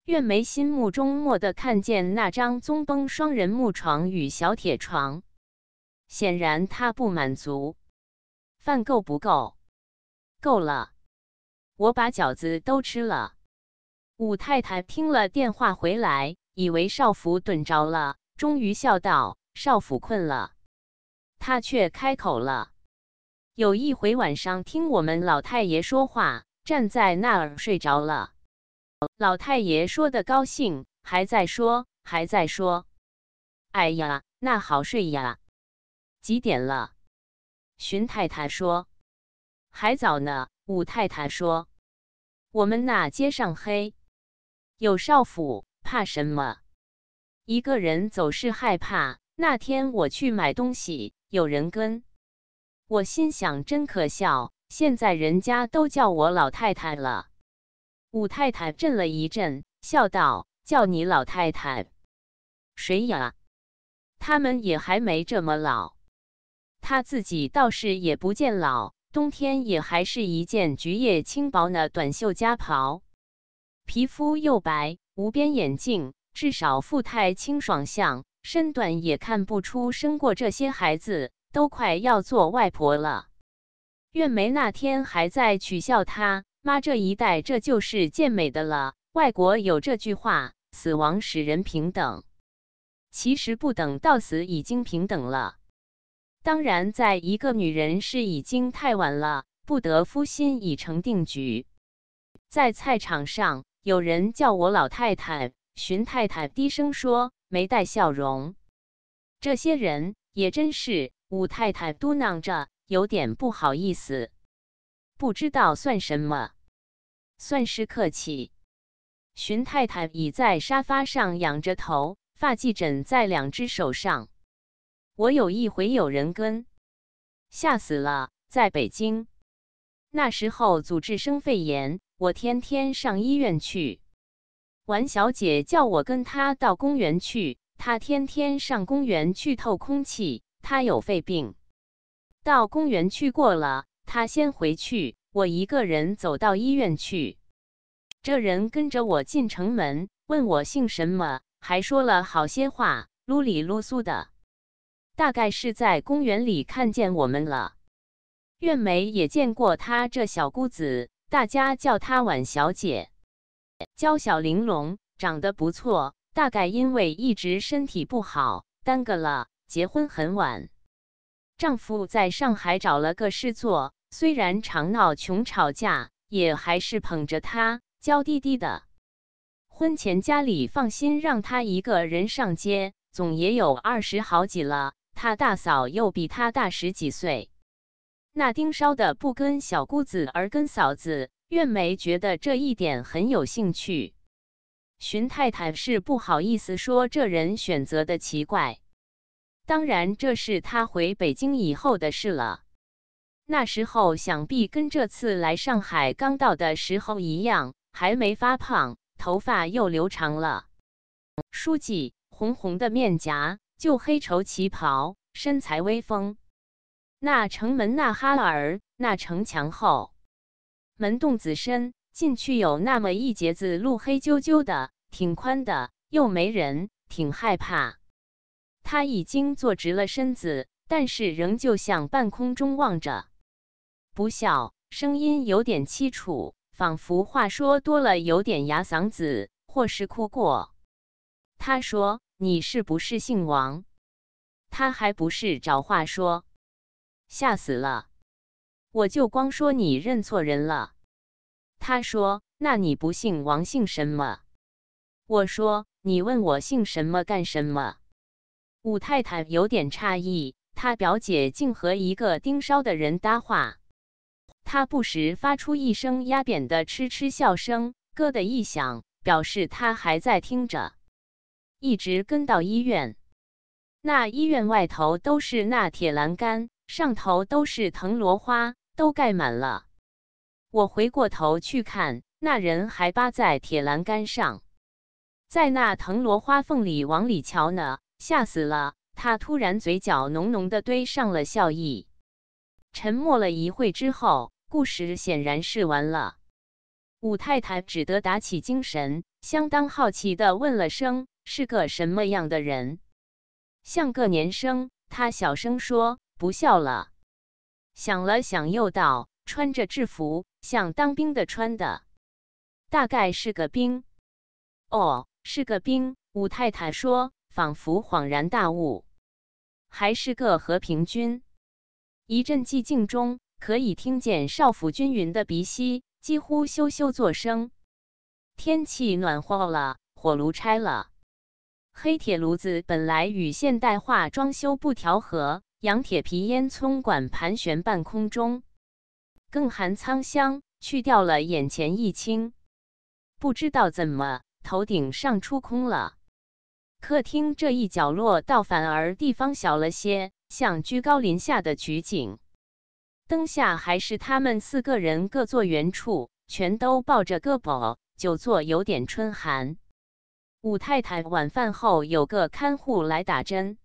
Speaker 1: 月眉心目中蓦地看见那张棕绷双人木床与小铁床。显然她不满足，饭够不够？够了，我把饺子都吃了。武太太听了电话回来，以为少府盹着了，终于笑道：“少府困了。”她却开口了：“有一回晚上听我们老太爷说话。”站在那儿睡着了，老太爷说的高兴，还在说，还在说。哎呀，那好睡呀。几点了？荀太太说还早呢。武太太说我们那街上黑，有少府，怕什么？一个人走是害怕。那天我去买东西，有人跟，我心想真可笑。现在人家都叫我老太太了，五太太震了一震，笑道：“叫你老太太，谁呀？他们也还没这么老，她自己倒是也不见老，冬天也还是一件菊叶轻薄的短袖夹袍，皮肤又白，无边眼镜，至少富态清爽，像身段也看不出生过这些孩子，都快要做外婆了。”月梅那天还在取笑她妈这一代这就是健美的了。外国有这句话：“死亡使人平等。”其实不等到死已经平等了。当然，在一个女人是已经太晚了，不得夫心已成定局。在菜场上，有人叫我老太太、荀太太，低声说，没带笑容。这些人也真是，武太太嘟囔着。有点不好意思，不知道算什么，算是客气。荀太太倚在沙发上，仰着头，发髻枕在两只手上。我有一回有人跟，吓死了。在北京，那时候组织生肺炎，我天天上医院去。王小姐叫我跟她到公园去，她天天上公园去透空气，她有肺病。到公园去过了，他先回去，我一个人走到医院去。这人跟着我进城门，问我姓什么，还说了好些话，噜里噜苏的。大概是在公园里看见我们了。苑梅也见过他这小姑子，大家叫她婉小姐，娇小玲珑，长得不错。大概因为一直身体不好，耽搁了结婚，很晚。丈夫在上海找了个事做，虽然常闹穷吵架，也还是捧着她，娇滴滴的。婚前家里放心让她一个人上街，总也有二十好几了，她大嫂又比她大十几岁，那盯梢的不跟小姑子，而跟嫂子。苑梅觉得这一点很有兴趣，荀太太是不好意思说这人选择的奇怪。当然，这是他回北京以后的事了。那时候想必跟这次来上海刚到的时候一样，还没发胖，头发又留长了。书记，红红的面颊，旧黑绸旗袍，身材威风。那城门，那哈儿，那城墙后，门洞子深，进去有那么一截子路，黑啾啾的，挺宽的，又没人，挺害怕。他已经坐直了身子，但是仍旧向半空中望着，不笑，声音有点凄楚，仿佛话说多了有点哑嗓子，或是哭过。他说：“你是不是姓王？”他还不是找话说，吓死了！我就光说你认错人了。他说：“那你不姓王，姓什么？”我说：“你问我姓什么干什么？”武太太有点诧异，她表姐竟和一个盯梢的人搭话。她不时发出一声压扁的嗤嗤笑声，咯的一响，表示她还在听着，一直跟到医院。那医院外头都是那铁栏杆，上头都是藤萝花，都盖满了。我回过头去看，那人还扒在铁栏杆上，在那藤萝花缝里往里瞧呢。吓死了！他突然嘴角浓浓的堆上了笑意。沉默了一会之后，故事显然是完了。武太太只得打起精神，相当好奇的问了声：“是个什么样的人？”像个年生，他小声说：“不笑了。”想了想，又道：“穿着制服，像当兵的穿的，大概是个兵。”“哦，是个兵。”武太太说。仿佛恍然大悟，还是个和平军。一阵寂静中，可以听见少府均匀的鼻息，几乎咻咻作声。天气暖和了，火炉拆了，黑铁炉子本来与现代化装修不调和，洋铁皮烟囱管盘旋半空中，更含苍香，去掉了眼前一清。不知道怎么，头顶上出空了。客厅这一角落倒反而地方小了些，像居高临下的取景。灯下还是他们四个人各坐原处，全都抱着胳膊，久坐有点春寒。五太太晚饭后有个看护来打针，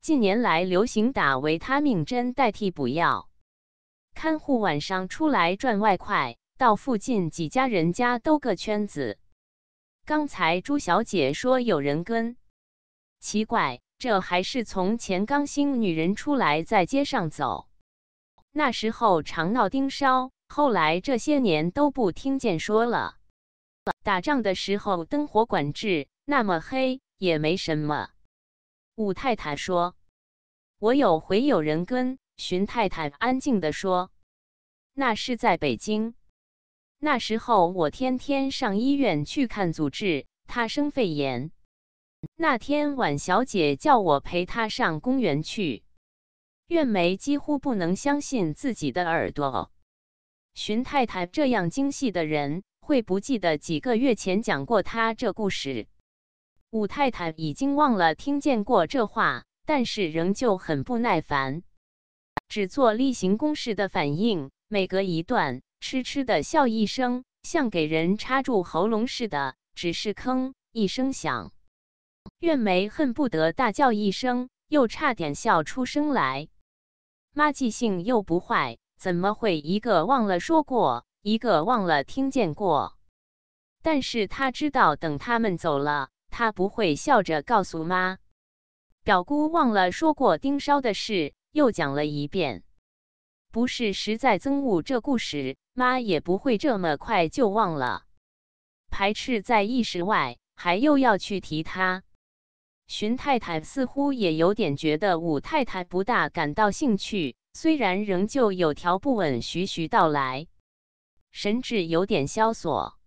Speaker 1: 近年来流行打维他命针代替补药。看护晚上出来赚外快，到附近几家人家兜个圈子。刚才朱小姐说有人跟，奇怪，这还是从前刚星女人出来在街上走，那时候常闹盯梢，后来这些年都不听见说了。打仗的时候灯火管制，那么黑也没什么。武太太说：“我有回有人跟。”荀太太安静的说：“那是在北京。”那时候我天天上医院去看祖治，他生肺炎。那天晚，小姐叫我陪她上公园去。院梅几乎不能相信自己的耳朵。荀太太这样精细的人，会不记得几个月前讲过她这故事？武太太已经忘了听见过这话，但是仍旧很不耐烦，只做例行公事的反应。每隔一段。痴痴地笑一声，像给人插住喉咙似的，只是吭一声响。月梅恨不得大叫一声，又差点笑出声来。妈记性又不坏，怎么会一个忘了说过，一个忘了听见过？但是她知道，等他们走了，她不会笑着告诉妈。表姑忘了说过丁烧的事，又讲了一遍。不是实在憎恶这故事。妈也不会这么快就忘了，排斥在意识外，还又要去提他。荀太太似乎也有点觉得武太太不大感到兴趣，虽然仍旧有条不紊，徐徐道来，神志有点萧索。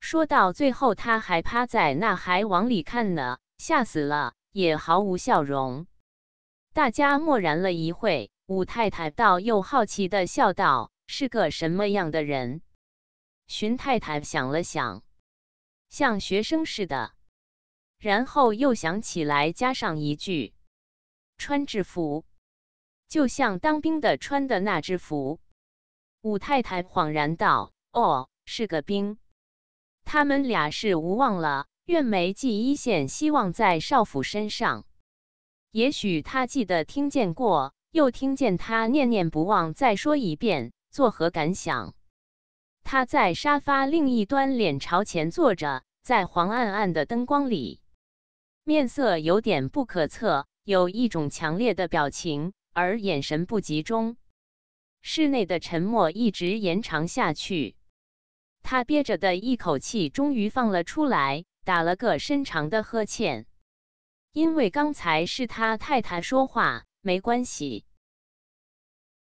Speaker 1: 说到最后，他还趴在那，还往里看呢，吓死了，也毫无笑容。大家默然了一会，武太太倒又好奇的笑道。是个什么样的人？荀太太想了想，像学生似的，然后又想起来，加上一句：“穿制服，就像当兵的穿的那制服。”武太太恍然道：“哦，是个兵。”他们俩是无望了，愿梅寄一线希望在少府身上，也许他记得听见过，又听见他念念不忘，再说一遍。作何感想？他在沙发另一端，脸朝前坐着，在黄暗暗的灯光里，面色有点不可测，有一种强烈的表情，而眼神不集中。室内的沉默一直延长下去，他憋着的一口气终于放了出来，打了个深长的呵欠，因为刚才是他太太说话，没关系。